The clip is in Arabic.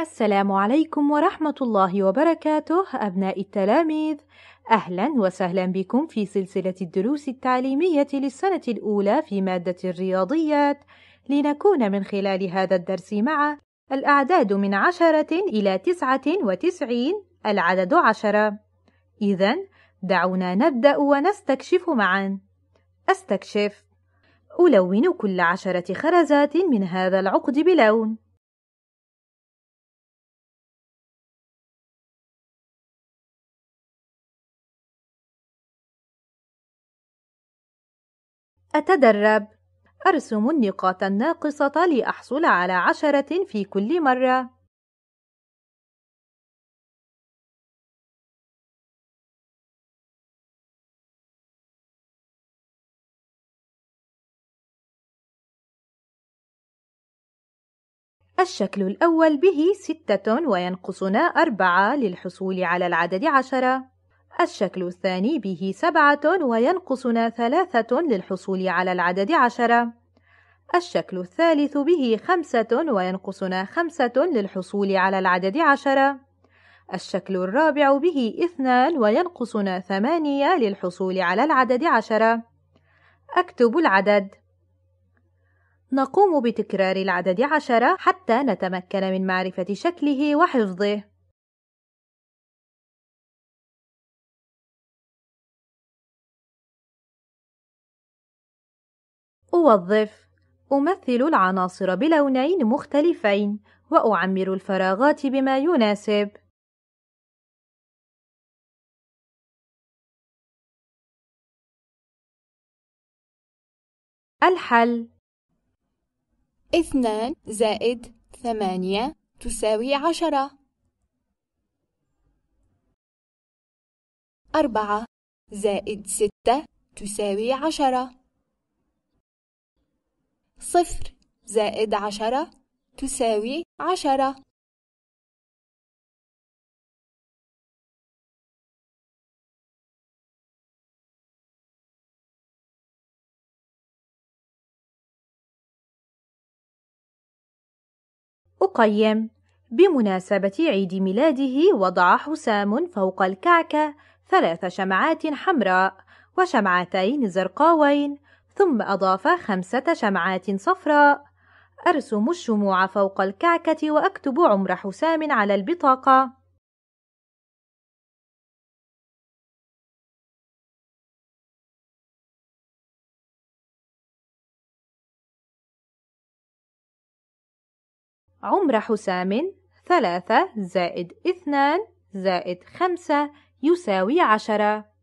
السلام عليكم ورحمة الله وبركاته أبناء التلاميذ أهلا وسهلا بكم في سلسلة الدروس التعليمية للسنة الأولى في مادة الرياضيات لنكون من خلال هذا الدرس مع الأعداد من عشرة إلى تسعة وتسعين العدد عشرة إذا دعونا نبدأ ونستكشف معا أستكشف ألون كل عشرة خرزات من هذا العقد بلون أتدرب أرسم النقاط الناقصة لأحصل على عشرة في كل مرة الشكل الأول به ستة وينقصنا أربعة للحصول على العدد عشرة الشكل الثاني به سبعة وينقصنا ثلاثة للحصول على العدد عشرة الشكل الثالث به خمسة وينقصنا خمسة للحصول على العدد عشرة الشكل الرابع به اثنان وينقصنا ثمانية للحصول على العدد عشرة أكتب العدد نقوم بتكرار العدد عشرة حتى نتمكن من معرفة شكله وحفظه أوظف أمثل العناصر بلونين مختلفين وأعمر الفراغات بما يناسب الحل اثنان زائد ثمانية تساوي عشرة أربعة زائد ستة تساوي عشرة صفر زائد عشرة تساوي عشرة أقيم بمناسبة عيد ميلاده وضع حسام فوق الكعكة ثلاث شمعات حمراء وشمعتين زرقاوين ثم أضاف خمسة شمعات صفراء أرسم الشموع فوق الكعكة وأكتب عمر حسام على البطاقة عمر حسام ثلاثة زائد اثنان زائد خمسة يساوي عشرة